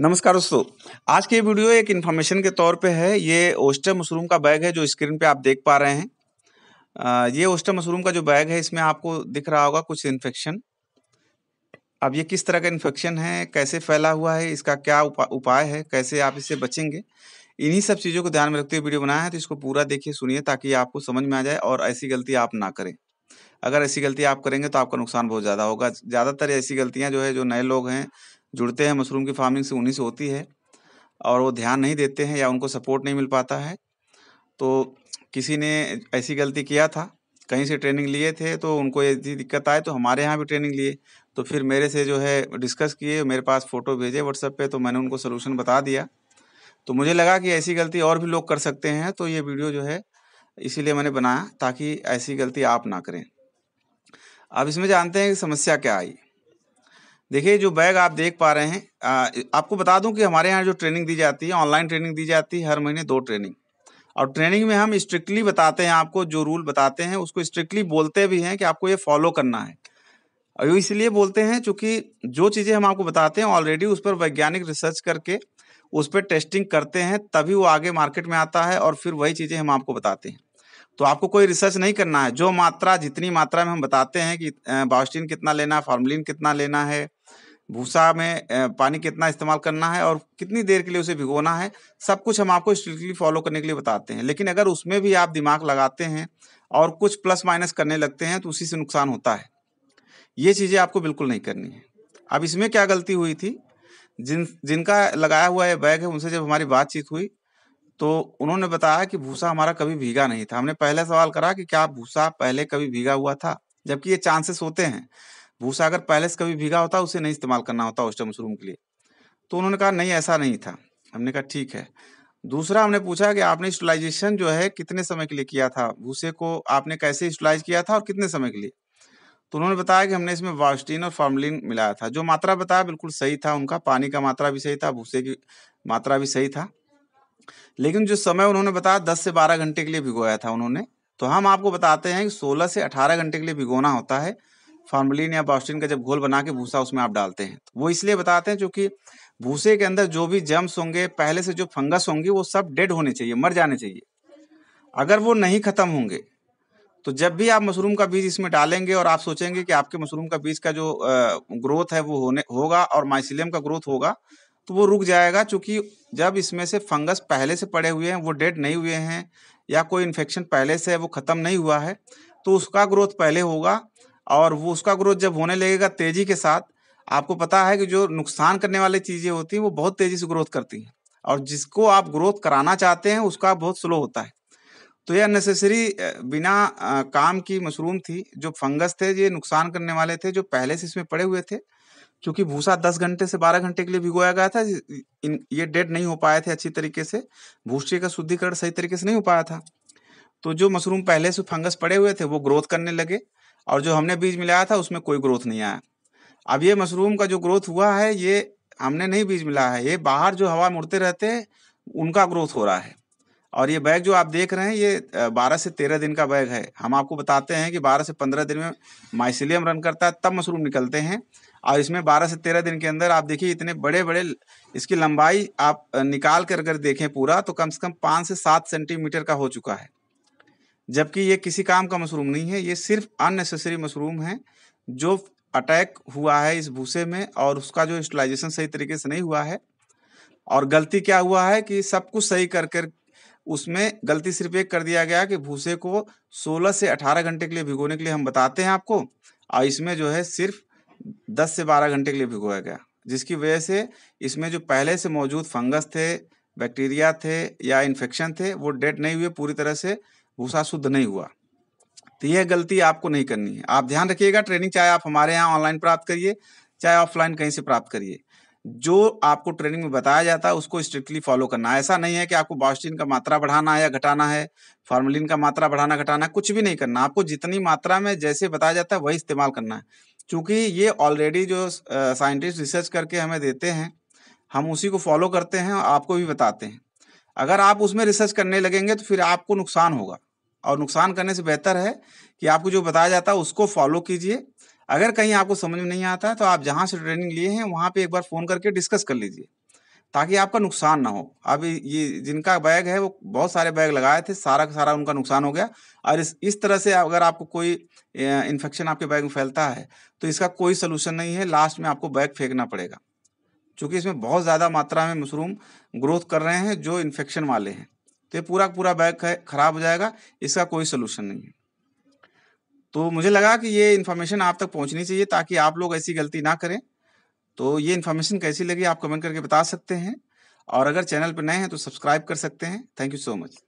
नमस्कार दोस्तों आज की वीडियो एक इन्फॉर्मेशन के तौर पे है ये ओस्टर मशरूम का बैग है जो स्क्रीन पे आप देख पा रहे हैं ये ओस्टर मशरूम का जो बैग है इसमें आपको दिख रहा होगा कुछ इन्फेक्शन अब ये किस तरह का इन्फेक्शन है कैसे फैला हुआ है इसका क्या उपा, उपाय है कैसे आप इससे बचेंगे इन्हीं सब चीज़ों को ध्यान में रखते हुए वीडियो बनाया है तो इसको पूरा देखिए सुनिए ताकि आपको समझ में आ जाए और ऐसी गलती आप ना करें अगर ऐसी गलती आप करेंगे तो आपका नुकसान बहुत ज़्यादा होगा ज़्यादातर ऐसी गलतियाँ जो है जो नए लोग हैं जुड़ते हैं मशरूम की फार्मिंग से उन्हीं से होती है और वो ध्यान नहीं देते हैं या उनको सपोर्ट नहीं मिल पाता है तो किसी ने ऐसी गलती किया था कहीं से ट्रेनिंग लिए थे तो उनको यदि दिक्कत आए तो हमारे यहाँ भी ट्रेनिंग लिए तो फिर मेरे से जो है डिस्कस किए मेरे पास फ़ोटो भेजे व्हाट्सएप पे तो मैंने उनको सोलूशन बता दिया तो मुझे लगा कि ऐसी गलती और भी लोग कर सकते हैं तो ये वीडियो जो है इसीलिए मैंने बनाया ताकि ऐसी गलती आप ना करें अब इसमें जानते हैं कि समस्या क्या आई देखिए जो बैग आप देख पा रहे हैं आ, आपको बता दूं कि हमारे यहाँ जो ट्रेनिंग दी जाती है ऑनलाइन ट्रेनिंग दी जाती है हर महीने दो ट्रेनिंग और ट्रेनिंग में हम स्ट्रिक्टली बताते हैं आपको जो रूल बताते हैं उसको स्ट्रिक्टली बोलते भी हैं कि आपको ये फॉलो करना है और इसलिए बोलते हैं चूंकि जो चीज़ें हम आपको बताते हैं ऑलरेडी उस पर वैज्ञानिक रिसर्च करके उस पर टेस्टिंग करते हैं तभी वो आगे मार्केट में आता है और फिर वही चीज़ें हम आपको बताते हैं तो आपको कोई रिसर्च नहीं करना है जो मात्रा जितनी मात्रा में हम बताते हैं कि बाउस्टीन कितना लेना है फार्मलिन कितना लेना है भूसा में पानी कितना इस्तेमाल करना है और कितनी देर के लिए उसे भिगोना है सब कुछ हम आपको स्ट्रिक्टली फॉलो करने के लिए बताते हैं लेकिन अगर उसमें भी आप दिमाग लगाते हैं और कुछ प्लस माइनस करने लगते हैं तो उसी से नुकसान होता है ये चीज़ें आपको बिल्कुल नहीं करनी है अब इसमें क्या गलती हुई थी जिन जिनका लगाया हुआ यह बैग है उनसे जब हमारी बातचीत हुई तो उन्होंने बताया कि भूसा हमारा कभी भीगा नहीं था हमने पहले सवाल करा कि क्या भूसा पहले कभी भीगा हुआ था जबकि ये चांसेस होते हैं भूसा अगर पहले से कभी भीगा होता उसे नहीं इस्तेमाल करना होता हॉस्टल मशरूम के लिए तो उन्होंने कहा नहीं ऐसा नहीं था हमने कहा ठीक है दूसरा हमने पूछा कि आपने स्टलाइजेशन जो है कितने समय के लिए किया था भूसे को आपने कैसे स्टलाइज किया था और कितने समय के लिए तो उन्होंने बताया कि हमने इसमें वास्टीन और फॉर्मलिन मिलाया था जो मात्रा बताया बिल्कुल सही था उनका पानी का मात्रा भी सही था भूसे की मात्रा भी सही था लेकिन जो समय उन्होंने बताया दस से बारह घंटे के लिए भिगोया था उन्होंने तो हम आपको बताते हैं कि सोलह से अठारह घंटे के लिए भिगोना होता है फार्मलिन या पॉस्टिन का जब घोल बना के भूसा उसमें आप डालते हैं तो वो इसलिए बताते हैं क्योंकि भूसे के अंदर जो भी जम्स होंगे पहले से जो फंगस होंगी वो सब डेड होने चाहिए मर जाने चाहिए अगर वो नहीं खत्म होंगे तो जब भी आप मशरूम का बीज इसमें डालेंगे और आप सोचेंगे कि आपके मशरूम का बीज का जो ग्रोथ है वो होने होगा और माइसिलियम का ग्रोथ होगा तो वो रुक जाएगा चूंकि जब इसमें से फंगस पहले से पड़े हुए हैं वो डेड नहीं हुए हैं या कोई इन्फेक्शन पहले से है वो ख़त्म नहीं हुआ है तो उसका ग्रोथ पहले होगा और वो उसका ग्रोथ जब होने लगेगा तेजी के साथ आपको पता है कि जो नुकसान करने वाली चीजें होती हैं वो बहुत तेजी से ग्रोथ करती हैं और जिसको आप ग्रोथ कराना चाहते हैं उसका बहुत स्लो होता है तो ये अननेसेसरी बिना काम की मशरूम थी जो फंगस थे ये नुकसान करने वाले थे जो पहले से इसमें पड़े हुए थे क्योंकि भूसा दस घंटे से बारह घंटे के लिए भिगोया गया था इन ये डेड नहीं हो पाए थे अच्छी तरीके से भूसे का शुद्धिकरण सही तरीके से नहीं हो पाया था तो जो मशरूम पहले से फंगस पड़े हुए थे वो ग्रोथ करने लगे और जो हमने बीज मिलाया था उसमें कोई ग्रोथ नहीं आया अब ये मशरूम का जो ग्रोथ हुआ है ये हमने नहीं बीज मिला है ये बाहर जो हवा मुड़ते रहते हैं उनका ग्रोथ हो रहा है और ये बैग जो आप देख रहे हैं ये बारह से तेरह दिन का बैग है हम आपको बताते हैं कि बारह से पंद्रह दिन में माइसिलियम रन करता है तब मशरूम निकलते हैं और इसमें बारह से तेरह दिन के अंदर आप देखिए इतने बड़े बड़े इसकी लंबाई आप निकाल कर अगर देखें पूरा तो कम से कम पाँच से सात सेंटीमीटर का हो चुका है जबकि ये किसी काम का मशरूम नहीं है ये सिर्फ अननेसेसरी मशरूम है जो अटैक हुआ है इस भूसे में और उसका जो स्टलाइजेशन सही तरीके से नहीं हुआ है और गलती क्या हुआ है कि सब कुछ सही कर कर उसमें गलती सिर्फ एक कर दिया गया कि भूसे को 16 से 18 घंटे के लिए भिगोने के लिए हम बताते हैं आपको और इसमें जो है सिर्फ 10 से 12 घंटे के लिए भिगोया गया जिसकी वजह से इसमें जो पहले से मौजूद फंगस थे बैक्टीरिया थे या इन्फेक्शन थे वो डेड नहीं हुए पूरी तरह से भूसा शुद्ध नहीं हुआ तो यह गलती आपको नहीं करनी है आप ध्यान रखिएगा ट्रेनिंग चाहे आप हमारे यहाँ ऑनलाइन प्राप्त करिए चाहे ऑफलाइन कहीं से प्राप्त करिए जो आपको ट्रेनिंग में बताया जाता है उसको स्ट्रिक्टली फॉलो करना है ऐसा नहीं है कि आपको बाउस्टीन का मात्रा बढ़ाना है या घटाना है फार्मलिन का मात्रा बढ़ाना घटाना कुछ भी नहीं करना आपको जितनी मात्रा में जैसे बताया जाता है वही इस्तेमाल करना है क्योंकि ये ऑलरेडी जो साइंटिस्ट रिसर्च करके हमें देते हैं हम उसी को फॉलो करते हैं और आपको भी बताते हैं अगर आप उसमें रिसर्च करने लगेंगे तो फिर आपको नुकसान होगा और नुकसान करने से बेहतर है कि आपको जो बताया जाता है उसको फॉलो कीजिए अगर कहीं आपको समझ में नहीं आता है तो आप जहाँ से ट्रेनिंग लिए हैं वहाँ पे एक बार फ़ोन करके डिस्कस कर लीजिए ताकि आपका नुकसान ना हो अब ये जिनका बैग है वो बहुत सारे बैग लगाए थे सारा का सारा उनका नुकसान हो गया और इस इस तरह से अगर आपको कोई इन्फेक्शन आपके बैग में फैलता है तो इसका कोई सलूशन नहीं है लास्ट में आपको बैग फेंकना पड़ेगा क्योंकि इसमें बहुत ज़्यादा मात्रा में मशरूम ग्रोथ कर रहे हैं जो इन्फेक्शन वाले हैं तो ये पूरा पूरा बैग खराब हो जाएगा इसका कोई सोल्यूशन नहीं है तो मुझे लगा कि ये इन्फॉर्मेशन आप तक पहुंचनी चाहिए ताकि आप लोग ऐसी गलती ना करें तो ये इन्फॉर्मेशन कैसी लगी आप कमेंट करके बता सकते हैं और अगर चैनल पर नए हैं तो सब्सक्राइब कर सकते हैं थैंक यू सो मच